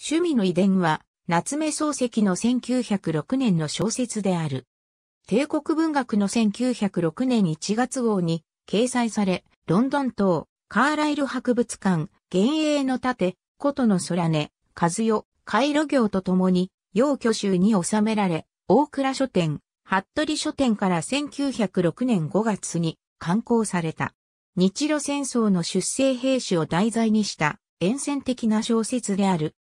趣味の遺伝は、夏目漱石の1906年の小説である。帝国文学の1906年1月号に掲載され、ロンドン島、カーライル博物館、幻影の盾、琴の空根、和代、回路行とともに、要居集に収められ、大倉書店、服部書店から1906年5月に刊行された。日露戦争の出征兵士を題材にした、沿線的な小説である。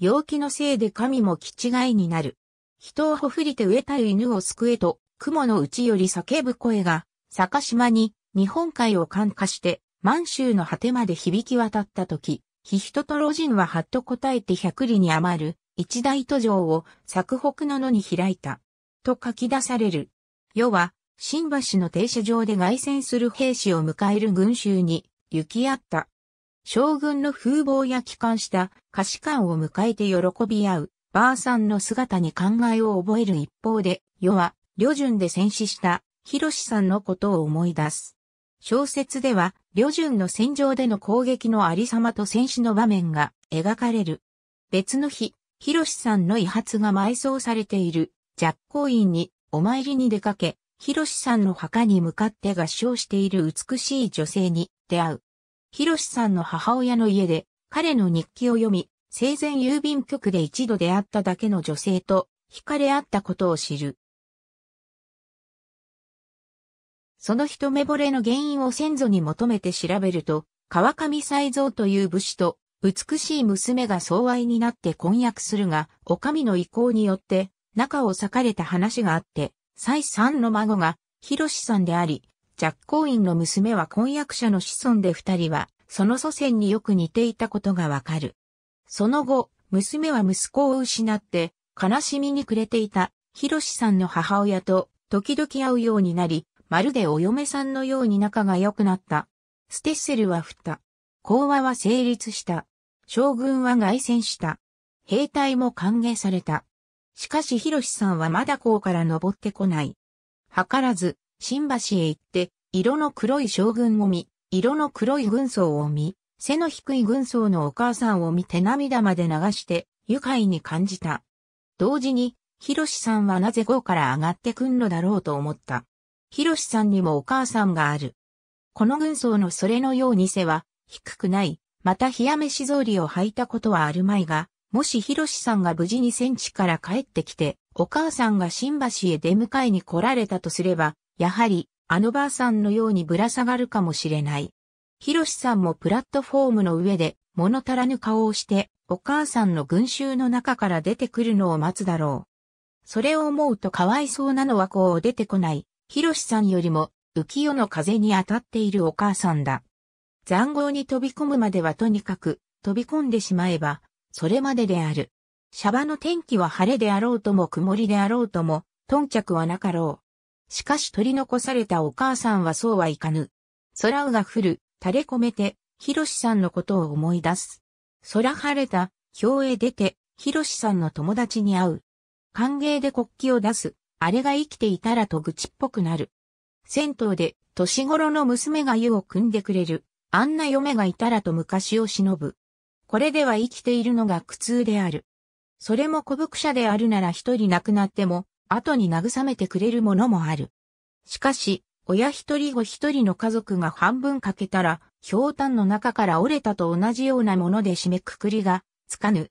陽気のせいで神も気違いになる。人をほふりて植えた犬を救えと、雲の内より叫ぶ声が、坂島に、日本海を感化して、満州の果てまで響き渡った時、ヒヒトと老人ははっと答えて百里に余る、一大途上を、作北の野に開いた。と書き出される。世は、新橋の停車場で外旋する兵士を迎える群衆に、行き合った。将軍の風貌や帰還した歌詞官を迎えて喜び合う、ばあさんの姿に考えを覚える一方で、世は、旅順で戦死した、ろしさんのことを思い出す。小説では、旅順の戦場での攻撃のありさまと戦死の場面が描かれる。別の日、ろしさんの遺髪が埋葬されている、若光院に、お参りに出かけ、ろしさんの墓に向かって合唱している美しい女性に出会う。シさんの母親の家で、彼の日記を読み、生前郵便局で一度出会っただけの女性と惹かれ合ったことを知る。その一目惚れの原因を先祖に求めて調べると、川上才蔵という武士と美しい娘が相愛になって婚約するが、お上の意向によって仲を裂かれた話があって、斎さんの孫が、シさんであり、ジャッコーインの娘は婚約者の子孫で二人は、その祖先によく似ていたことがわかる。その後、娘は息子を失って、悲しみに暮れていた、ヒロシさんの母親と、時々会うようになり、まるでお嫁さんのように仲が良くなった。ステッセルは振った。講和は成立した。将軍は凱旋した。兵隊も歓迎された。しかしヒロシさんはまだ甲から登ってこない。図らず、新橋へ行って、色の黒い将軍を見、色の黒い軍曹を見、背の低い軍曹のお母さんを見て涙まで流して、愉快に感じた。同時に、ひろしさんはなぜ号から上がってくんのだろうと思った。ひろしさんにもお母さんがある。この軍曹のそれのように背は、低くない、また冷や飯草履を履いたことはあるまいが、もしひろしさんが無事に戦地から帰ってきて、お母さんが新橋へ出迎えに来られたとすれば、やはり、あのばあさんのようにぶら下がるかもしれない。ひろしさんもプラットフォームの上で、物足らぬ顔をして、お母さんの群衆の中から出てくるのを待つだろう。それを思うとかわいそうなのはこう出てこない、ひろしさんよりも、浮世の風に当たっているお母さんだ。残豪に飛び込むまではとにかく、飛び込んでしまえば、それまでである。シャバの天気は晴れであろうとも曇りであろうとも、頓着はなかろう。しかし取り残されたお母さんはそうはいかぬ。空が降る、垂れ込めて、ひろしさんのことを思い出す。空晴れた、表へ出て、ひろしさんの友達に会う。歓迎で国旗を出す。あれが生きていたらと愚痴っぽくなる。銭湯で、年頃の娘が湯を汲んでくれる。あんな嫁がいたらと昔を忍ぶ。これでは生きているのが苦痛である。それも古伏者であるなら一人亡くなっても、後に慰めてくれるものもある。しかし、親一人子一人の家族が半分欠けたら、氷炭の中から折れたと同じようなもので締めくくりがつかぬ。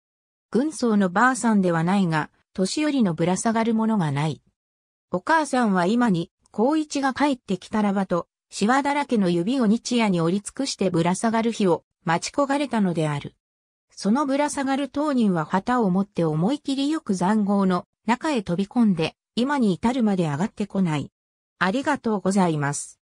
軍曹のばあさんではないが、年寄りのぶら下がるものがない。お母さんは今に、孝一が帰ってきたらばと、シワだらけの指を日夜に折り尽くしてぶら下がる日を待ち焦がれたのである。そのぶら下がる当人は旗を持って思い切りよく残号の中へ飛び込んで、今に至るまで上がってこない。ありがとうございます。